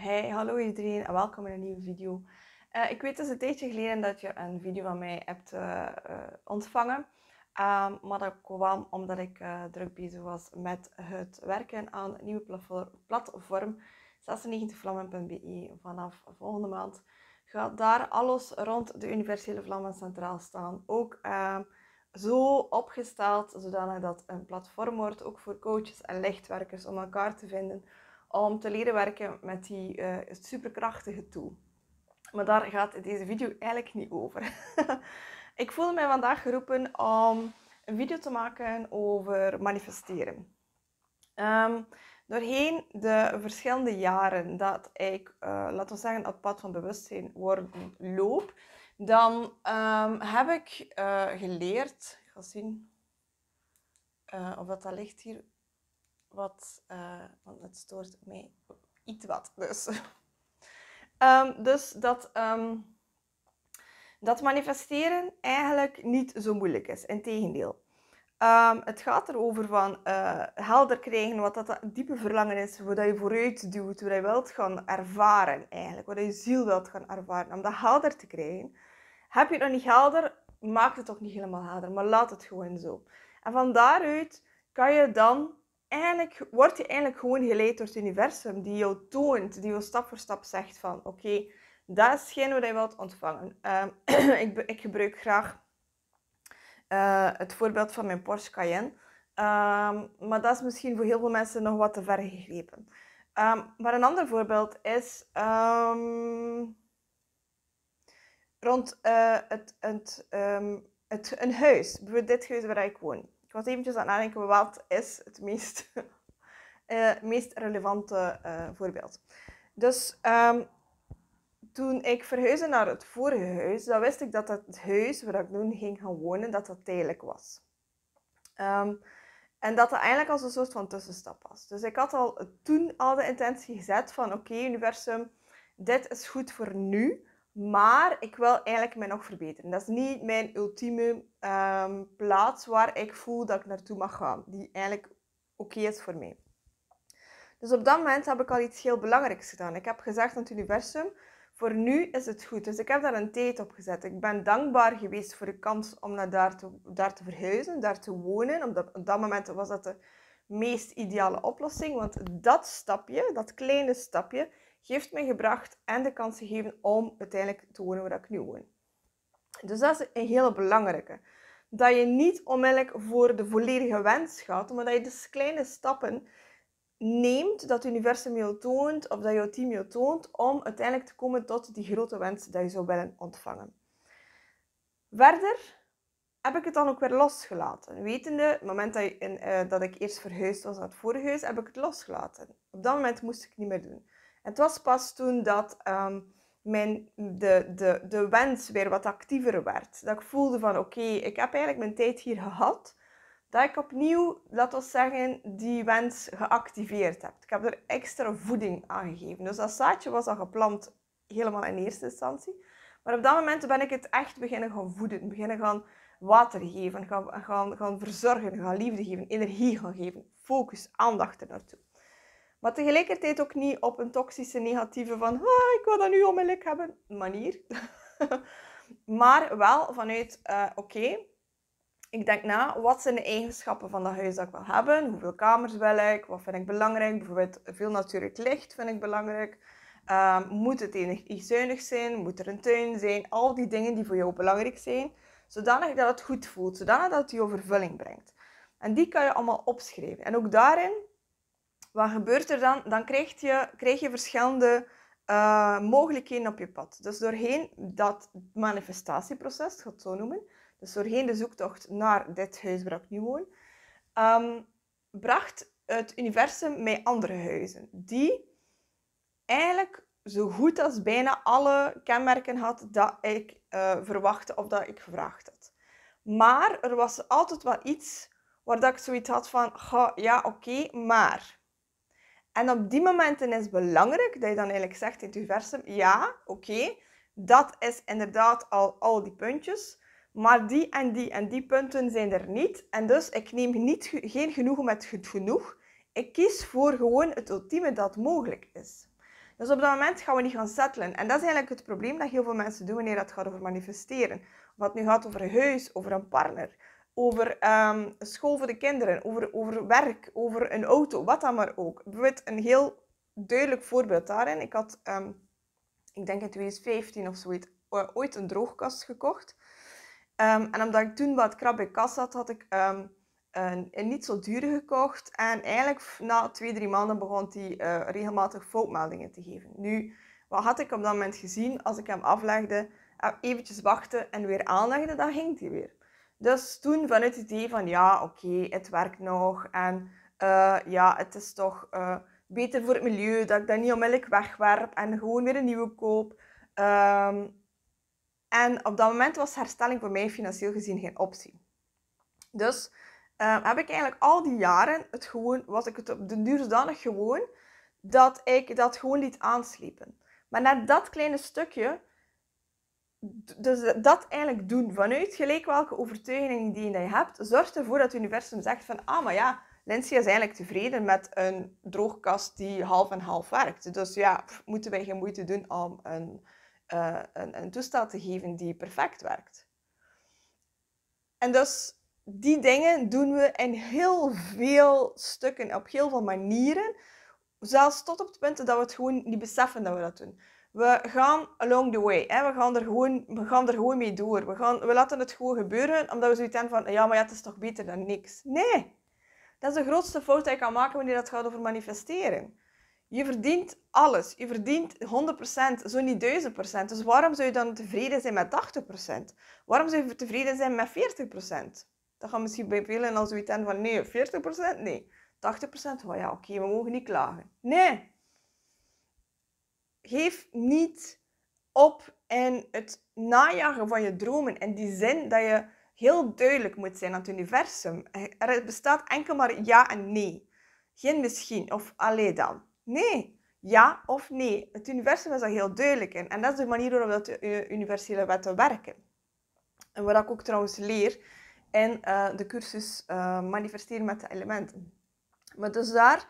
Hey, hallo iedereen en welkom in een nieuwe video. Eh, ik weet dus een tijdje geleden dat je een video van mij hebt eh, eh, ontvangen. Ehm, maar dat kwam omdat ik druk bezig was met het werken aan een nieuwe platform 96vlammen.be. Vanaf volgende maand gaat daar alles rond de universele vlammen centraal staan. Ook ehm, zo opgesteld zodanig dat een platform wordt, ook voor coaches en lichtwerkers om elkaar te vinden om te leren werken met die eh, superkrachtige tool. Maar daar gaat deze video eigenlijk niet over. ik voelde mij vandaag geroepen om een video te maken over manifesteren. Ehm, doorheen de verschillende jaren dat ik, eh, laten we zeggen, op pad van bewustzijn worden loop, dan ehm, heb ik eh, geleerd, ik ga zien of dat, dat ligt hier, wat, eh, want het stoort mij iets wat dus. Ehm, dus dat, ehm, dat manifesteren eigenlijk niet zo moeilijk is, integendeel. Um, het gaat erover van uh, helder krijgen wat dat diepe verlangen is, wat je vooruit duwt, wat je wilt gaan ervaren eigenlijk, wat je ziel wilt gaan ervaren. Om dat helder te krijgen, heb je het nog niet helder, maak het toch niet helemaal helder, maar laat het gewoon zo. En van daaruit kan je dan eigenlijk, word je eigenlijk gewoon geleid door het universum, die jou toont, die jou stap voor stap zegt van, oké, okay, dat is hetgeen wat je wilt ontvangen. Ehm, ik, ik, gebruik graag eh, het voorbeeld van mijn Porsche Cayenne, ehm, maar dat is misschien voor heel veel mensen nog wat te ver gegrepen. Ehm, maar een ander voorbeeld is rond eh, het, het, het, een huis, bijvoorbeeld dit huis waar ik woon ik was eventjes aan het nadenken, wat is het meest, eh, meest relevante eh, voorbeeld? Dus ehm, toen ik verhuisde naar het vorige huis, wist ik dat het huis waar ik toen ging gaan wonen, dat dat tijdelijk was. Ehm, en dat dat eigenlijk als een soort van tussenstap was. Dus ik had al toen al de intentie gezet van, oké universum, dit is goed voor nu. Maar ik wil eigenlijk mij nog verbeteren. Dat is niet mijn ultieme ehm, plaats waar ik voel dat ik naartoe mag gaan. Die eigenlijk oké is voor mij. Dus op dat moment heb ik al iets heel belangrijks gedaan. Ik heb gezegd aan het universum, voor nu is het goed. Dus ik heb daar een tijd op gezet. Ik ben dankbaar geweest voor de kans om naar daar, te, daar te verhuizen, daar te wonen. Op op dat moment was dat de meest ideale oplossing. Want dat stapje, dat kleine stapje, heeft mij gebracht en de kans gegeven om uiteindelijk te wonen waar ik nu woon. Dus dat is een hele belangrijke. Dat je niet onmiddellijk voor de volledige wens gaat, maar dat je dus kleine stappen neemt, dat het universum je toont of dat jouw team je toont, om uiteindelijk te komen tot die grote wens die je zou willen ontvangen. Verder heb ik het dan ook weer losgelaten. Wetende, het moment dat, eh, dat ik eerst verhuisd was naar het vorige huis, heb ik het losgelaten. Op dat moment moest ik het niet meer doen. Het was pas toen dat ehm, mijn, de, de, de wens weer wat actiever werd. Dat ik voelde van oké, ik heb eigenlijk mijn tijd hier gehad. Dat ik opnieuw, laten we zeggen, die wens geactiveerd heb. Ik heb er extra voeding aan gegeven. Dus dat zaadje was al geplant helemaal in eerste instantie. Maar op dat moment ben ik het echt beginnen gaan voeden. Beginnen gaan water geven, gaan, gaan, gaan verzorgen, gaan liefde geven, energie gaan geven. Focus, aandacht naartoe. Maar tegelijkertijd ook niet op een toxische, negatieve van ah, ik wil dat nu onmiddellijk hebben manier. maar wel vanuit, eh, oké, ik denk na, wat zijn de eigenschappen van dat huis dat ik wil hebben? Hoeveel kamers wil ik? Wat vind ik belangrijk? Bijvoorbeeld veel natuurlijk licht vind ik belangrijk. Ehm, moet het energiezuinig zijn? Moet er een tuin zijn? Al die dingen die voor jou belangrijk zijn. Zodanig dat het goed voelt. Zodanig dat het je overvulling brengt. En die kan je allemaal opschrijven. En ook daarin wat gebeurt er dan? Dan krijg je, je verschillende eh, mogelijkheden op je pad. Dus doorheen dat manifestatieproces, ik ga het zo noemen, dus doorheen de zoektocht naar dit huis waar ik nu woon, ehm, bracht het universum mij andere huizen, die eigenlijk zo goed als bijna alle kenmerken had dat ik uh, verwachtte of dat ik gevraagd had. Maar er was altijd wel iets waar dat ik zoiets had van, ja, oké, maar. En op die momenten is het belangrijk dat je dan eigenlijk zegt in het universum, ja, oké, dat is inderdaad al al die puntjes, maar die en die en die punten zijn er niet. En dus ik neem niet, geen genoegen met het genoeg. Ik kies voor gewoon het ultieme dat mogelijk is. Dus op dat moment gaan we niet gaan settelen. En dat is eigenlijk het probleem dat heel veel mensen doen wanneer het gaat over manifesteren. Of het nu gaat over een huis, over een partner over ehm, school voor de kinderen, over, over werk, over een auto, wat dan maar ook. Bijvoorbeeld een heel duidelijk voorbeeld daarin. Ik had, ehm, ik denk in 2015 of zoiets, ooit een droogkast gekocht. Ehm, en omdat ik toen wat krap bij kast had, had ik een, een, niet zo dure gekocht. En eigenlijk na twee, drie maanden begon hij eh, regelmatig foutmeldingen te geven. Nu, wat had ik op dat moment gezien? Als ik hem aflegde, eventjes wachten en weer aanlegde, dan ging hij weer. Dus toen vanuit het idee van ja, oké, het werkt nog en eh, ja, het is toch eh, beter voor het milieu dat ik dat niet onmiddellijk wegwerp en gewoon weer een nieuwe koop. Ehm, en op dat moment was herstelling voor mij financieel gezien geen optie. Dus eh, heb ik eigenlijk al die jaren het gewoon, was ik het op de duurdanig gewoon, dat ik dat gewoon liet aanslepen. Maar na dat kleine stukje dus dat eigenlijk doen vanuit gelijk welke overtuiging die je hebt, zorgt ervoor dat het universum zegt van, ah, maar ja, Lindsay is eigenlijk tevreden met een droogkast die half en half werkt. Dus ja, moeten wij geen moeite doen om een, eh, een, een toestel te geven die perfect werkt. En dus die dingen doen we in heel veel stukken, op heel veel manieren. Zelfs tot op het punt dat we het gewoon niet beseffen dat we dat doen. We gaan along the way. Hè? We, gaan er gewoon, we gaan er gewoon mee door. We, gaan, we laten het gewoon gebeuren, omdat we zoiets hebben van, ja, maar ja, het is toch beter dan niks. Nee, dat is de grootste fout die je kan maken wanneer het gaat over manifesteren. Je verdient alles. Je verdient 100%, zo niet 1000%. Dus waarom zou je dan tevreden zijn met 80%? Waarom zou je tevreden zijn met 40%? Dat gaan misschien bij als al zoiets van nee, 40%? Nee. 80%? Oh ja, oké, we mogen niet klagen. Nee, geef niet op in het najagen van je dromen. In die zin dat je heel duidelijk moet zijn aan het universum. Er bestaat enkel maar ja en nee. Geen misschien of alleen dan. Nee, ja of nee. Het universum is daar heel duidelijk in. En dat is de manier waarop de eh, universele wetten werken. En wat ik ook trouwens leer in eh, de cursus eh, Manifesteren met de elementen. Maar dus daar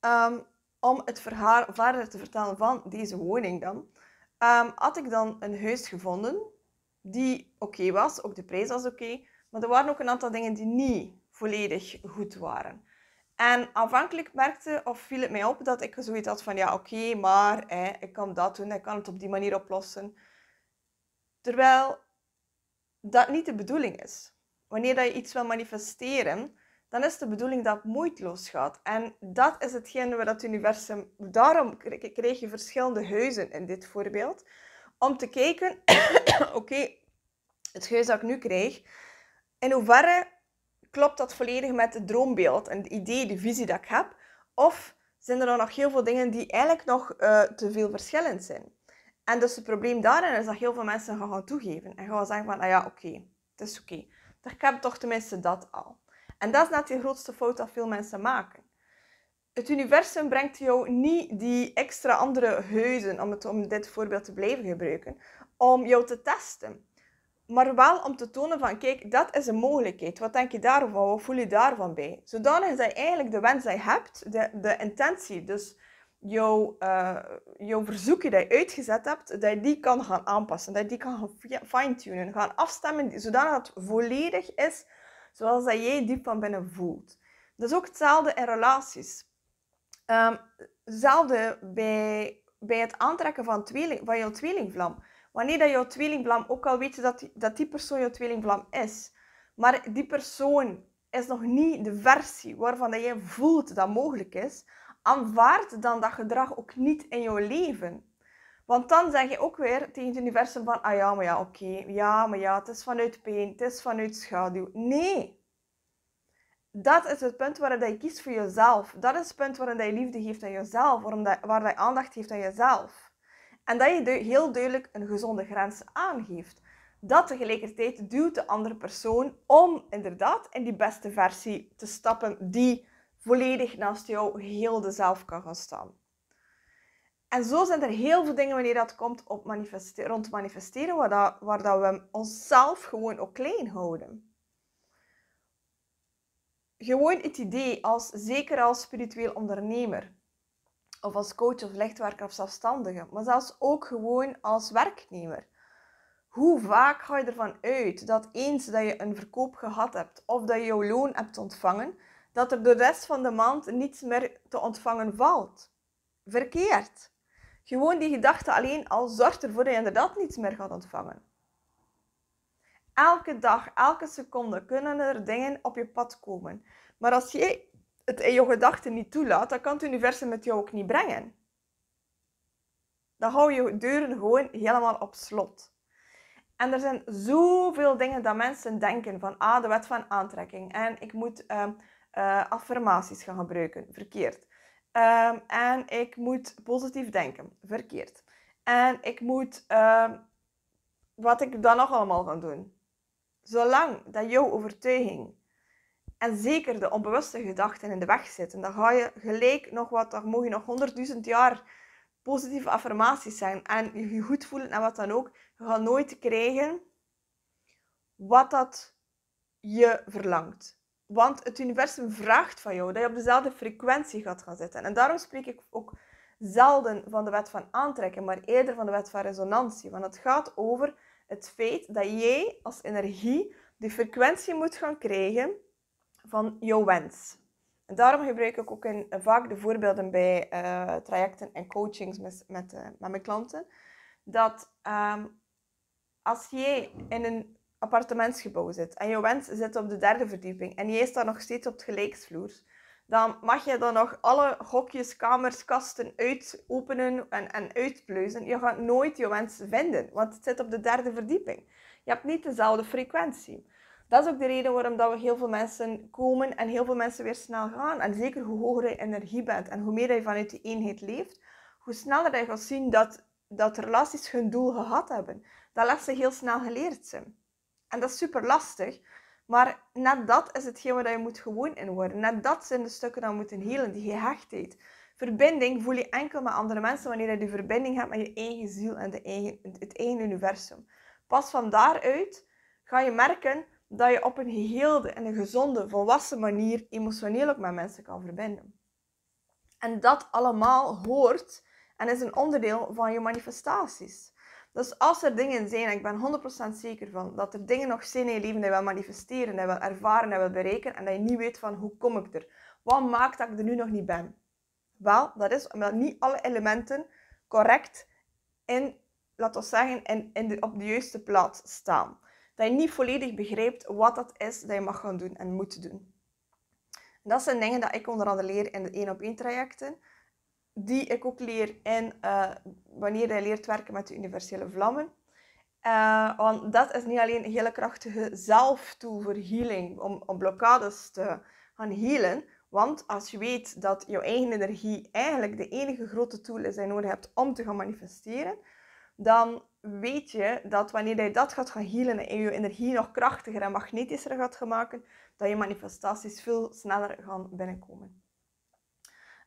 ehm, om het verhaal verder te vertellen van deze woning dan, ehm, had ik dan een huis gevonden die oké was, ook de prijs was oké, maar er waren ook een aantal dingen die niet volledig goed waren. En aanvankelijk merkte of viel het mij op dat ik zoiets had van ja oké, maar ik kan dat doen, ik kan het op die manier oplossen. Terwijl dat niet de bedoeling is. Wanneer dat je iets wil manifesteren, dan is de bedoeling dat het moeiteloos gaat. En dat is hetgeen waar het universum. Daarom kreeg je verschillende huizen in dit voorbeeld. Om te kijken, oké, het huis dat ik nu krijg, in hoeverre klopt dat volledig met het droombeeld en het idee, de visie dat ik heb? Of zijn er dan nog heel veel dingen die eigenlijk nog eh, te veel verschillend zijn? En dus het probleem daarin is dat heel veel mensen gaan, gaan toegeven en gaan zeggen van, nou ja, oké, het is oké. Okay. Ik heb toch tenminste dat al. En dat is net de grootste fout dat veel mensen maken. Het universum brengt jou niet die extra andere huizen, om, het, om dit voorbeeld te blijven gebruiken, om jou te testen. Maar wel om te tonen van, kijk, dat is een mogelijkheid. Wat denk je daarvan? Wat voel je daarvan bij? Zodanig dat je eigenlijk de wens die je hebt, de, de intentie, dus jouw, uh, jouw verzoekje dat je uitgezet hebt, dat je die kan gaan aanpassen, dat je die kan gaan fine-tunen, gaan afstemmen, zodanig dat het volledig is zoals dat jij diep van binnen voelt. Dat is ook hetzelfde in relaties. Ehm, hetzelfde bij, bij het aantrekken van, tweeling, van jouw tweelingvlam. Wanneer dat jouw tweelingvlam, ook al weet je dat die, dat die persoon jouw tweelingvlam is, maar die persoon is nog niet de versie waarvan dat jij voelt dat mogelijk is, aanvaard dan dat gedrag ook niet in jouw leven. Want dan zeg je ook weer tegen het universum van, ah ja, maar ja, oké, ja, maar ja, het is vanuit pijn, het is vanuit schaduw. Nee, dat is het punt waarin je kiest voor jezelf. Dat is het punt waarin je liefde geeft aan jezelf, waar je aandacht geeft aan jezelf. En dat je heel duidelijk een gezonde grens aangeeft. Dat tegelijkertijd duwt de andere persoon om inderdaad in die beste versie te stappen die volledig naast jou heel de zelf kan gaan staan. En zo zijn er heel veel dingen wanneer dat komt op manifeste rond manifesteren, waar, dat, waar dat we onszelf gewoon ook klein houden. Gewoon het idee, als, zeker als spiritueel ondernemer, of als coach of lichtwerker of zelfstandige, maar zelfs ook gewoon als werknemer. Hoe vaak ga je ervan uit dat eens dat je een verkoop gehad hebt of dat je jouw loon hebt ontvangen, dat er de rest van de maand niets meer te ontvangen valt? Verkeerd. Gewoon die gedachte alleen al zorgt ervoor dat je inderdaad niets meer gaat ontvangen. Elke dag, elke seconde kunnen er dingen op je pad komen. Maar als jij het in je gedachten niet toelaat, dan kan het universum met jou ook niet brengen. Dan hou je deuren gewoon helemaal op slot. En er zijn zoveel dingen dat mensen denken van, ah, de wet van aantrekking en ik moet ehm, eh, affirmaties gaan gebruiken. Verkeerd. Ehm, en ik moet positief denken. Verkeerd. En ik moet ehm, wat ik dan nog allemaal ga doen. Zolang dat jouw overtuiging en zeker de onbewuste gedachten in de weg zitten, dan ga je gelijk nog wat, dan mogen je nog honderdduizend jaar positieve affirmaties zijn en je, je goed voelen en wat dan ook. Je gaat nooit krijgen wat dat je verlangt. Want het universum vraagt van jou dat je op dezelfde frequentie gaat gaan zitten. En daarom spreek ik ook zelden van de wet van aantrekken, maar eerder van de wet van resonantie. Want het gaat over het feit dat jij als energie die frequentie moet gaan krijgen van jouw wens. En daarom gebruik ik ook eh, vaak de voorbeelden bij eh, trajecten en coachings met, met, eh, met mijn klanten. Dat ehm, als jij in een appartementsgebouw zit en jouw wens zit op de derde verdieping en jij staat nog steeds op het gelijksvloer, dan mag je dan nog alle hokjes, kamers, kasten uitopenen en, en Je gaat nooit je wens vinden, want het zit op de derde verdieping. Je hebt niet dezelfde frequentie. Dat is ook de reden waarom dat we heel veel mensen komen en heel veel mensen weer snel gaan. En zeker hoe hoger je energie bent en hoe meer je vanuit die eenheid leeft, hoe sneller je gaat zien dat, dat relaties hun doel gehad hebben. Dat laat ze heel snel geleerd zijn. En dat is super lastig. Maar net dat is hetgeen waar je moet gewoon in worden. Net dat zijn de stukken die moeten helen, die gehechtheid. Verbinding voel je enkel met andere mensen wanneer je die verbinding hebt met je eigen ziel en de eigen, het eigen universum. Pas van daaruit ga je merken dat je op een geheelde en een gezonde, volwassen manier emotioneel ook met mensen kan verbinden. En dat allemaal hoort en is een onderdeel van je manifestaties. Dus als er dingen zijn, en ik ben 100% zeker van, dat er dingen nog zijn in je leven dat je wil manifesteren, dat je wil ervaren, dat je wil bereiken, en dat je niet weet van hoe kom ik er? Wat maakt dat ik er nu nog niet ben? Wel, dat is omdat niet alle elementen correct in, laten we zeggen, in, op de juiste plaats staan. Dat je niet volledig begrijpt wat dat is dat je mag gaan doen en moet doen. En dat zijn dingen dat ik onder andere leer in de 1-op-1 trajecten die ik ook leer in eh, wanneer je leert werken met de universele vlammen. Eh, want dat is niet alleen een hele krachtige zelftool voor healing, om, om blokkades te gaan healen. Want als je weet dat jouw eigen energie eigenlijk de enige grote tool is die je nodig hebt om te gaan manifesteren, dan weet je dat wanneer je dat gaat gaan healen en je energie nog krachtiger en magnetischer gaat maken, dat je manifestaties veel sneller gaan binnenkomen.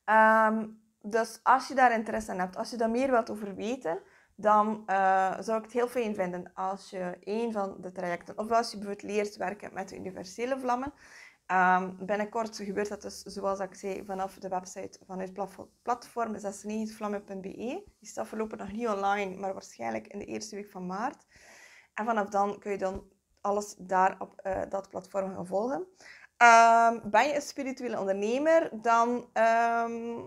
Ehm, dus als je daar interesse in hebt, als je daar meer wilt over weten, dan eh, zou ik het heel fijn vinden als je een van de trajecten, of als je bijvoorbeeld leert werken met de universele vlammen. Ehm, binnenkort gebeurt dat dus, zoals ik zei, vanaf de website van het platform 96vlammen.be. Die staat lopen nog niet online, maar waarschijnlijk in de eerste week van maart. En vanaf dan kun je dan alles daar op eh, dat platform gaan volgen. Ehm, ben je een spirituele ondernemer, dan ehm,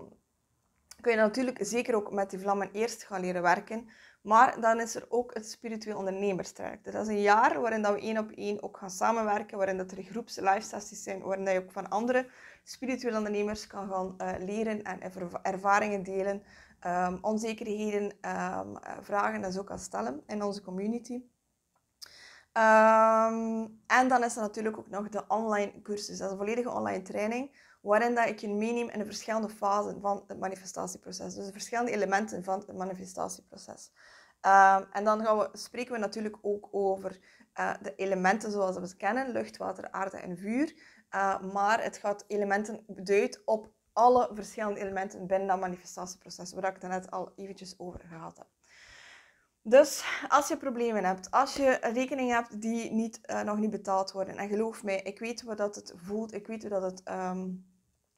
kun je natuurlijk zeker ook met die vlammen eerst gaan leren werken. Maar dan is er ook het spiritueel ondernemerstraject. Dus dat is een jaar waarin dat we één op één ook gaan samenwerken, waarin dat er groeps live sessies zijn, waarin dat je ook van andere spirituele ondernemers kan gaan eh, leren en ervaringen delen, ehm, onzekerheden, um, vragen en zo kan stellen in onze community. Ehm, en dan is er natuurlijk ook nog de online cursus. Dat is een volledige online training waarin dat ik je meeneem in de verschillende fasen van het manifestatieproces. Dus de verschillende elementen van het manifestatieproces. Ehm, en dan gaan we, spreken we natuurlijk ook over eh, de elementen zoals we ze kennen, lucht, water, aarde en vuur. Eh, maar het gaat elementen beduiden op alle verschillende elementen binnen dat manifestatieproces, waar ik het net al eventjes over gehad heb. Dus als je problemen hebt, als je rekeningen hebt die niet, eh, nog niet betaald worden, en geloof mij, ik weet hoe dat het voelt, ik weet hoe, dat het, ehm,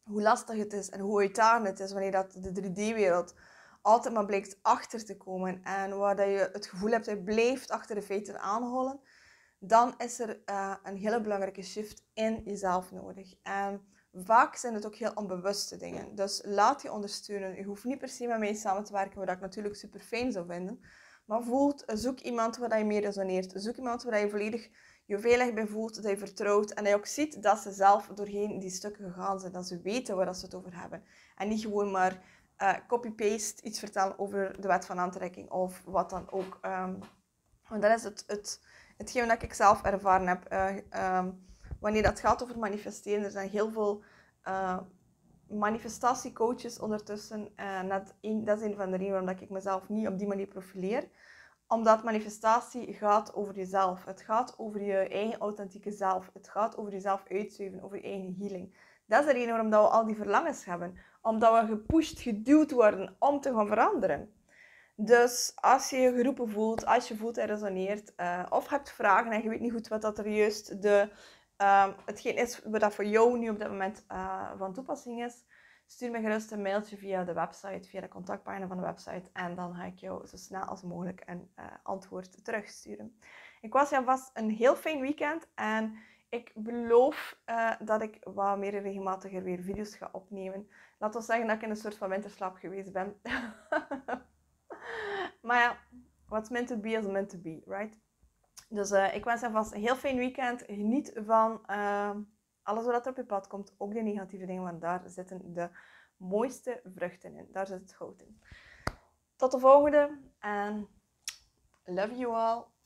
hoe lastig het is en hoe uitdagend het is wanneer dat de 3D-wereld altijd maar blijkt achter te komen en waar dat je het gevoel hebt, dat je blijft achter de feiten aanholen, dan is er eh, een hele belangrijke shift in jezelf nodig. En vaak zijn het ook heel onbewuste dingen. Dus laat je ondersteunen. Je hoeft niet per se met mij samen te werken, wat ik natuurlijk super fijn zou vinden. Maar voelt, zoek iemand waar je mee resoneert. Zoek iemand waar je volledig je veilig bij voelt, dat je vertrouwt. En dat je ook ziet dat ze zelf doorheen die stukken gegaan zijn. Dat ze weten waar dat ze het over hebben. En niet gewoon maar eh, copy-paste iets vertellen over de wet van aantrekking of wat dan ook. Ehm, want dat is het, het, hetgeen dat ik zelf ervaren heb. Eh, ehm, wanneer dat gaat over manifesteren, er zijn heel veel... Eh, manifestatiecoaches ondertussen. dat, eh, dat is een van de redenen waarom ik mezelf niet op die manier profileer. Omdat manifestatie gaat over jezelf. Het gaat over je eigen authentieke zelf. Het gaat over jezelf uitzuiven, over je eigen healing. Dat is de reden waarom dat we al die verlangens hebben. Omdat we gepusht, geduwd worden om te gaan veranderen. Dus als je je geroepen voelt, als je voelt en resoneert, eh, of hebt vragen en je weet niet goed wat dat er juist de Ehm, hetgeen is wat voor jou nu op dit moment eh, van toepassing is, stuur me gerust een mailtje via de website, via de contactpagina van de website. En dan ga ik jou zo snel als mogelijk een eh, antwoord terugsturen. Ik was je alvast een heel fijn weekend en ik beloof eh, dat ik wat meer regelmatiger weer video's ga opnemen. Laat ons zeggen dat ik in een soort van winterslaap geweest ben. maar ja, what's meant to be is meant to be, right? Dus eh, ik wens alvast een heel fijn weekend. Geniet van ehm, alles wat er op je pad komt. Ook de negatieve dingen, want daar zitten de mooiste vruchten in. Daar zit het goud in. Tot de volgende en love you all.